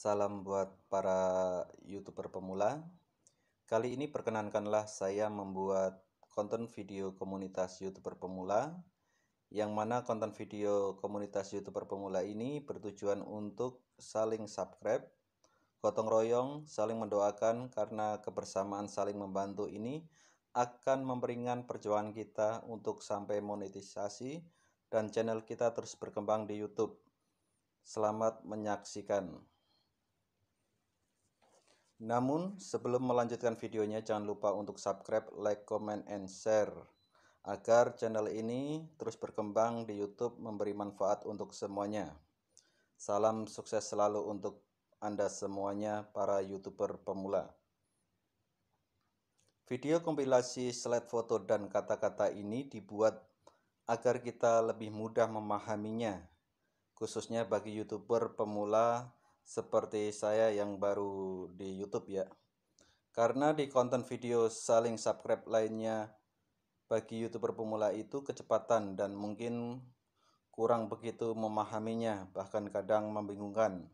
Salam buat para YouTuber pemula. Kali ini perkenankanlah saya membuat konten video komunitas YouTuber pemula yang mana konten video komunitas YouTuber pemula ini bertujuan untuk saling subscribe, gotong royong, saling mendoakan karena kebersamaan saling membantu ini akan memperingan perjuangan kita untuk sampai monetisasi dan channel kita terus berkembang di YouTube. Selamat menyaksikan. Namun, sebelum melanjutkan videonya, jangan lupa untuk subscribe, like, comment, and share agar channel ini terus berkembang di YouTube memberi manfaat untuk semuanya. Salam sukses selalu untuk Anda semuanya para YouTuber pemula. Video kompilasi slide foto dan kata-kata ini dibuat agar kita lebih mudah memahaminya, khususnya bagi YouTuber pemula seperti saya yang baru di YouTube ya. Karena di konten video saling subscribe lainnya bagi YouTuber pemula itu kecepatan dan mungkin kurang begitu memahaminya, bahkan kadang membingungkan.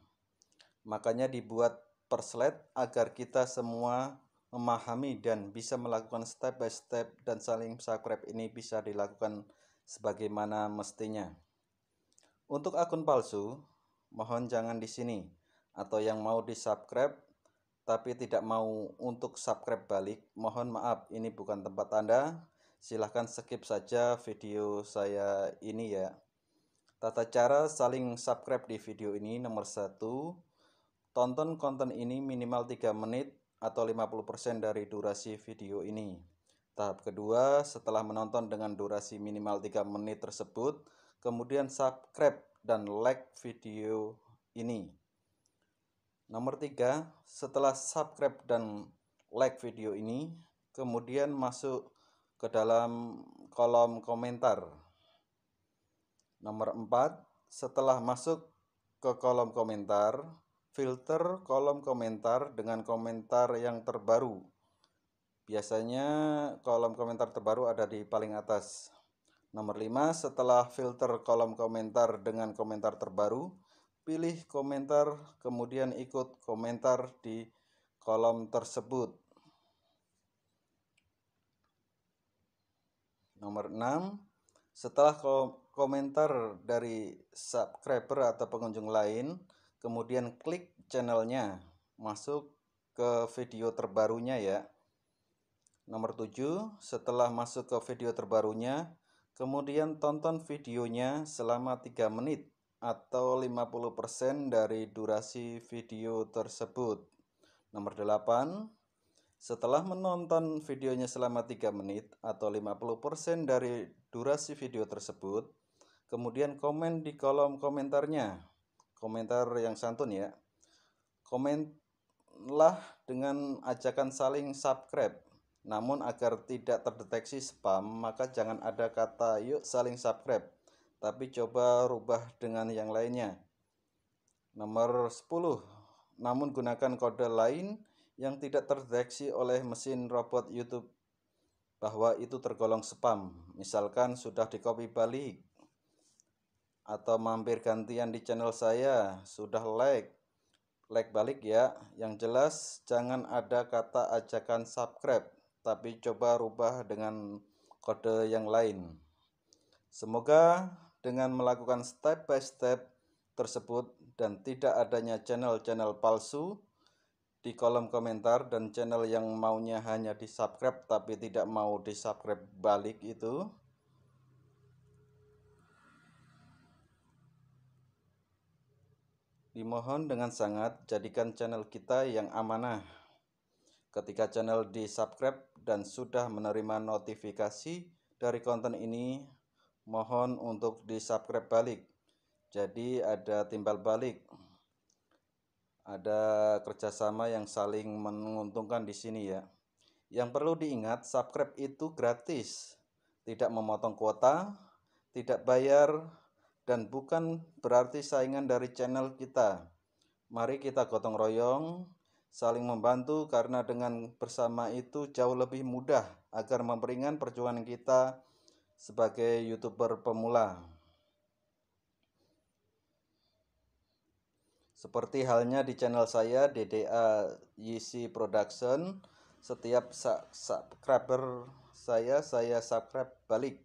Makanya dibuat perslet agar kita semua memahami dan bisa melakukan step by step dan saling subscribe ini bisa dilakukan sebagaimana mestinya. Untuk akun palsu, mohon jangan di sini atau yang mau di-subscribe tapi tidak mau untuk subscribe balik, mohon maaf ini bukan tempat Anda. Silahkan skip saja video saya ini ya. Tata cara saling subscribe di video ini nomor satu Tonton konten ini minimal 3 menit atau 50% dari durasi video ini. Tahap kedua, setelah menonton dengan durasi minimal 3 menit tersebut, kemudian subscribe dan like video ini. Nomor tiga, setelah subscribe dan like video ini, kemudian masuk ke dalam kolom komentar. Nomor empat, setelah masuk ke kolom komentar, filter kolom komentar dengan komentar yang terbaru. Biasanya kolom komentar terbaru ada di paling atas. Nomor 5, setelah filter kolom komentar dengan komentar terbaru, pilih komentar, kemudian ikut komentar di kolom tersebut. Nomor 6, setelah komentar dari subscriber atau pengunjung lain, kemudian klik channelnya, masuk ke video terbarunya ya. Nomor 7, setelah masuk ke video terbarunya, kemudian tonton videonya selama 3 menit atau 50% dari durasi video tersebut. Nomor 8, setelah menonton videonya selama 3 menit atau 50% dari durasi video tersebut, kemudian komen di kolom komentarnya. Komentar yang santun ya. Komenlah dengan ajakan saling subscribe. Namun agar tidak terdeteksi spam, maka jangan ada kata yuk saling subscribe tapi coba rubah dengan yang lainnya. Nomor 10. Namun gunakan kode lain yang tidak terdeteksi oleh mesin robot YouTube bahwa itu tergolong spam. Misalkan sudah di copy balik atau mampir gantian di channel saya, sudah like, like balik ya. Yang jelas jangan ada kata ajakan subscribe, tapi coba rubah dengan kode yang lain. Semoga dengan melakukan step by step tersebut dan tidak adanya channel-channel palsu di kolom komentar dan channel yang maunya hanya di subscribe tapi tidak mau di subscribe balik itu Dimohon dengan sangat jadikan channel kita yang amanah. Ketika channel di subscribe dan sudah menerima notifikasi dari konten ini, mohon untuk di subscribe balik jadi ada timbal balik ada kerjasama yang saling menguntungkan di sini ya yang perlu diingat subscribe itu gratis tidak memotong kuota tidak bayar dan bukan berarti saingan dari channel kita mari kita gotong royong saling membantu karena dengan bersama itu jauh lebih mudah agar memperingan perjuangan kita sebagai youtuber pemula. Seperti halnya di channel saya DDA YC Production, setiap subscriber saya saya subscribe balik.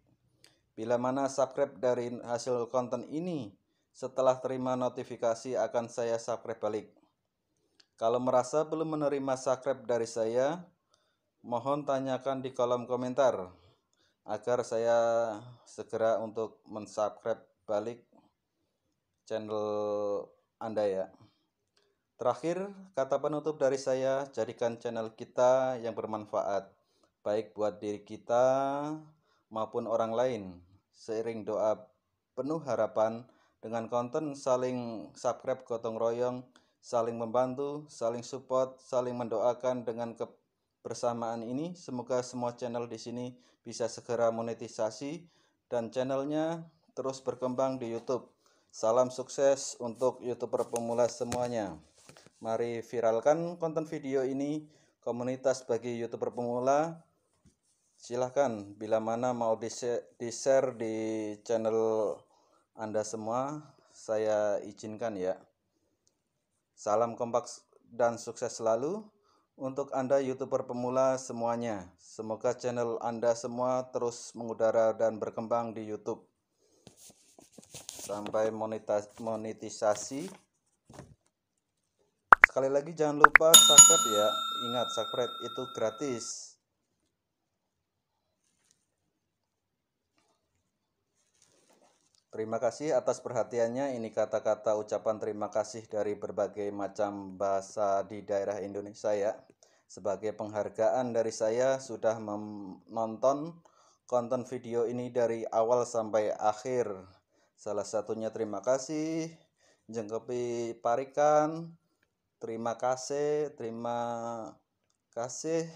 Bila mana subscribe dari hasil konten ini, setelah terima notifikasi akan saya subscribe balik. Kalau merasa belum menerima subscribe dari saya, mohon tanyakan di kolom komentar agar saya segera untuk mensubscribe balik channel Anda ya. Terakhir, kata penutup dari saya, jadikan channel kita yang bermanfaat, baik buat diri kita maupun orang lain. Seiring doa penuh harapan, dengan konten saling subscribe gotong royong, saling membantu, saling support, saling mendoakan dengan kepentingan bersamaan ini. Semoga semua channel di sini bisa segera monetisasi dan channelnya terus berkembang di YouTube. Salam sukses untuk YouTuber pemula semuanya. Mari viralkan konten video ini komunitas bagi YouTuber pemula. Silahkan bila mana mau di-share di channel Anda semua, saya izinkan ya. Salam kompak dan sukses selalu. Untuk Anda YouTuber pemula semuanya, semoga channel Anda semua terus mengudara dan berkembang di YouTube. Sampai monetisasi. Sekali lagi jangan lupa subscribe ya. Ingat subscribe itu gratis. Terima kasih atas perhatiannya. Ini kata-kata ucapan terima kasih dari berbagai macam bahasa di daerah Indonesia ya. Sebagai penghargaan dari saya sudah menonton konten video ini dari awal sampai akhir. Salah satunya terima kasih, jengkepi parikan, terima kasih, terima kasih.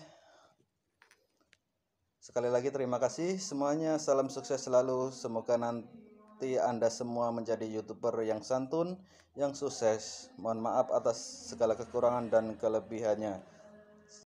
Sekali lagi terima kasih semuanya. Salam sukses selalu. Semoga nanti bakti Anda semua menjadi YouTuber yang santun, yang sukses. Mohon maaf atas segala kekurangan dan kelebihannya.